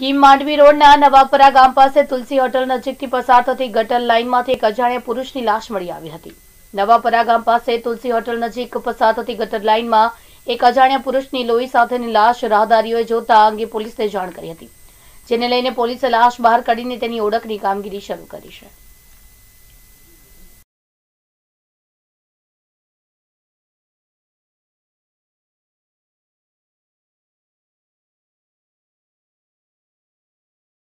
Kim Mandvi રોડના નવાપરા ગામ પાસે તુલસી હોટલ નજીકથી પસાર થતી ગટર લાઇનમાંથી એક અજાણ્યા પુરુષની લાશ મળી આવી હતી નવાપરા ગામ પાસે તુલસી હોટલ નજીક પસાર થતી ગટર લાઇનમાં એક અજાણ્યા પુરુષની લોહી સાથેની લાશ રાહદારીઓએ જોતા અંગે પોલીસને જાણ કરી હતી જેને લઈને પોલીસે લાશ બહાર કાઢીને તેની ઓળખની કામગીરી શરૂ કરી છે